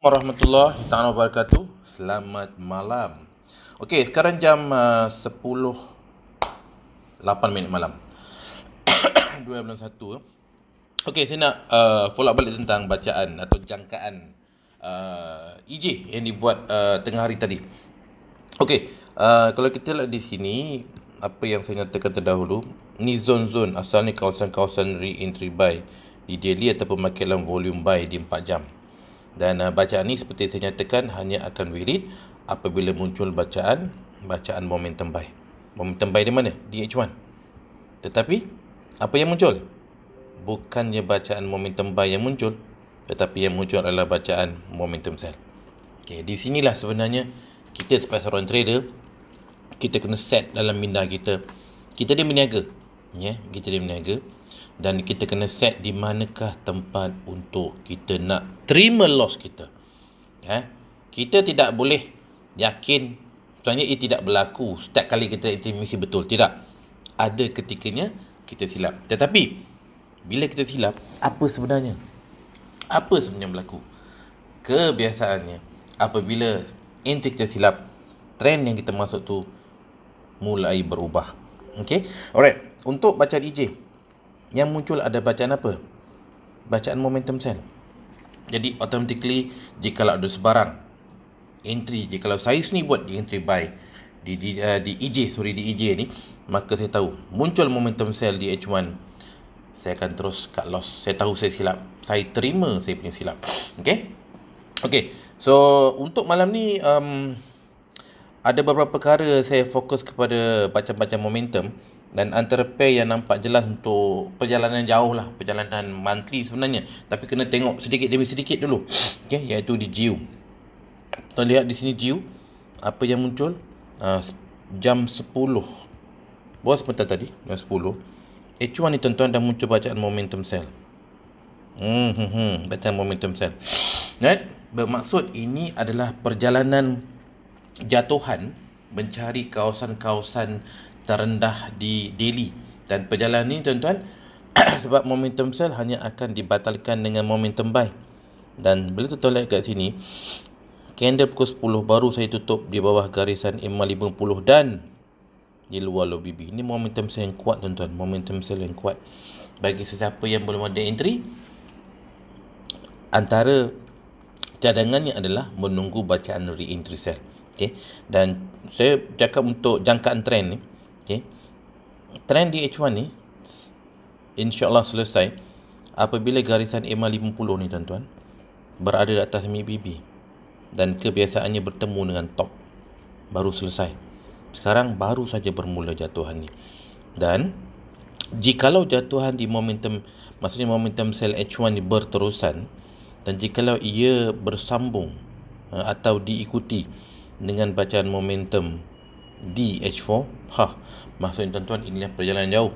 Assalamualaikum warahmatullahi wabarakatuh. Selamat malam. Okey, sekarang jam uh, 10 8 minit malam. 2.1. Okey, saya nak uh, follow balik tentang bacaan atau jangkaan uh, EJ yang dibuat uh, tengah hari tadi. Okey, uh, kalau kita lihat di sini apa yang saya nyatakan terdahulu, ni zone-zone asalnya kawasan-kawasan re-entry buy di daily ataupun makelang volume buy di 4 jam. Dan uh, bacaan ini seperti saya nyatakan hanya akan wirid apabila muncul bacaan bacaan momentum buy. Momentum buy di mana? Di H1. Tetapi apa yang muncul? Bukannya bacaan momentum buy yang muncul tetapi yang muncul adalah bacaan momentum sell. Okay, di sinilah sebenarnya kita sebagai seorang trader kita kena set dalam minda kita. Kita dia berniaga. Ya, yeah, kita dia berniaga dan kita kena set di manakah tempat untuk kita nak terima loss kita. Eh? Kita tidak boleh yakin sebenarnya ia tidak berlaku setiap kali kita nak intimisi betul. Tidak. Ada ketikanya kita silap. Tetapi, bila kita silap, apa sebenarnya? Apa sebenarnya berlaku? Kebiasaannya, apabila inti kita silap, trend yang kita masuk tu mulai berubah. Okay? Alright. Untuk bacaan IJ, yang muncul ada bacaan apa? Bacaan momentum sell. Jadi automatically jika ada sebarang entry jika kalau saya sini buat di entry buy di di, uh, di EJ sorry di EJ ni maka saya tahu muncul momentum sell di H1 saya akan terus cut loss saya tahu saya silap saya terima saya punya silap Okay. Okay. so untuk malam ni um, ada beberapa perkara saya fokus kepada baca-baca momentum dan antara pair yang nampak jelas untuk perjalanan jauh lah perjalanan monthly sebenarnya tapi kena tengok sedikit demi sedikit dulu okay, iaitu di Jiu kita lihat di sini Jiu apa yang muncul uh, jam 10 bos sebentar tadi jam 10 H1 ni tuan-tuan dah muncul bacaan momentum sell hmm, hmm, hmm, bacaan momentum sell right? bermaksud ini adalah perjalanan jatuhan mencari kawasan-kawasan terendah di Delhi dan perjalanan ini tuan-tuan sebab momentum sell hanya akan dibatalkan dengan momentum buy dan bila tu lihat kat sini candle pukul 10 baru saya tutup di bawah garisan MA50 dan di luar low BB ini momentum sell yang kuat tuan-tuan momentum sell yang kuat bagi sesiapa yang belum ada entry antara cadangannya adalah menunggu bacaan re-entry sell okay? dan saya cakap untuk jangkaan trend ni Okay. Trend di H1 ni insyaAllah selesai apabila garisan EMA 50 ni tuan-tuan berada di atas MIBB e dan kebiasaannya bertemu dengan top baru selesai sekarang baru saja bermula jatuhan ni dan jika jikalau jatuhan di momentum maksudnya momentum sell H1 ni berterusan dan jika jikalau ia bersambung eh, atau diikuti dengan bacaan momentum DH4 ha maksudnya tuan-tuan inilah perjalanan jauh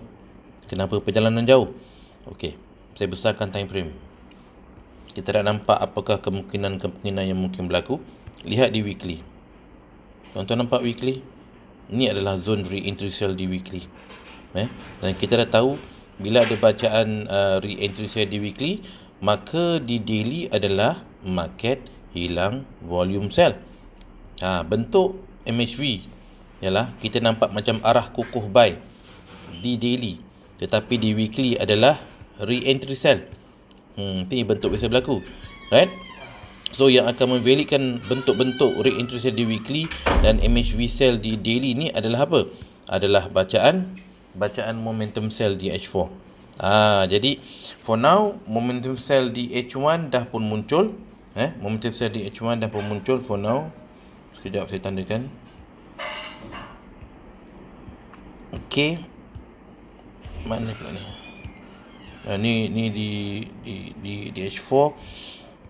kenapa perjalanan jauh okey saya besarkan time frame kita nak nampak apakah kemungkinan-kemungkinan yang mungkin berlaku lihat di weekly tuan-tuan nampak weekly ni adalah zone re-entry sell di weekly eh? dan kita dah tahu bila ada bacaan uh, re-entry sell di weekly maka di daily adalah market hilang volume sell. ha, bentuk MHV ialah kita nampak macam arah kukuh buy di daily tetapi di weekly adalah re-entry sell hmm, ini bentuk biasa berlaku right so yang akan membelikan bentuk-bentuk re-entry sell di weekly dan MHV sell di daily ni adalah apa adalah bacaan bacaan momentum sell di H4 Ah, ha, jadi for now momentum sell di H1 dah pun muncul eh momentum sell di H1 dah pun muncul for now sekejap saya tandakan Okey, mana pula ni dan ah, ni ni di di di, di H4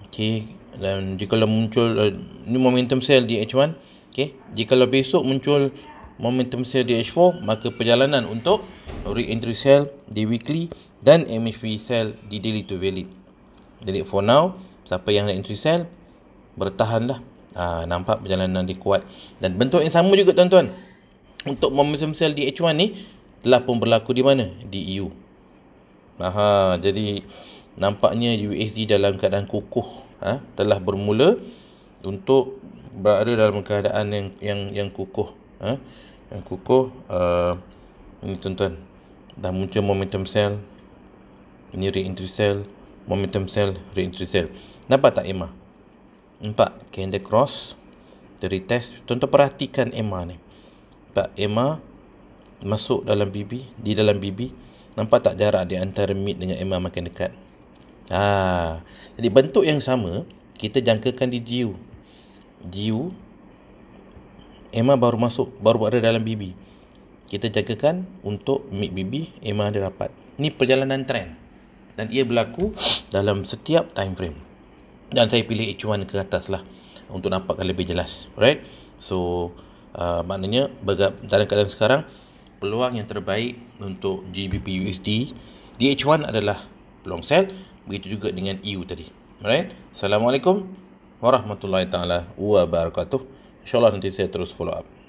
okey dan jika kalau muncul uh, ni momentum sell di H1 okey jika kalau besok muncul momentum sell di H4 maka perjalanan untuk re-entry sell di weekly dan MHV sell di daily to valid jadi for now siapa yang re-entry sell bertahanlah ha, nampak perjalanan dia kuat dan bentuk yang sama juga tuan-tuan untuk momentum sell di H1 ni telah pun berlaku di mana? Di EU. Aha, jadi nampaknya USD dalam keadaan kukuh ha, telah bermula untuk berada dalam keadaan yang yang yang kukuh ha, yang kukuh uh, ini tuan-tuan dah muncul momentum sell ini re-entry sell momentum sell re-entry sell nampak tak Emma? nampak candle cross dari test. tuan-tuan perhatikan Emma ni cepat Emma masuk dalam bibi, di dalam bibi. Nampak tak jarak di antara mid dengan Emma makin dekat. Ha. Jadi bentuk yang sama kita jangkakan di jiu. Jiu Emma baru masuk, baru ada dalam bibi. Kita jangkakan untuk mid bibi Emma ada rapat. Ni perjalanan trend dan ia berlaku dalam setiap time frame. Dan saya pilih H1 ke atas lah untuk nampakkan lebih jelas. Right? So, uh, maknanya dalam keadaan sekarang peluang yang terbaik untuk GBP USD di H 1 adalah peluang sell begitu juga dengan EU tadi alright Assalamualaikum warahmatullahi taala wabarakatuh insyaallah nanti saya terus follow up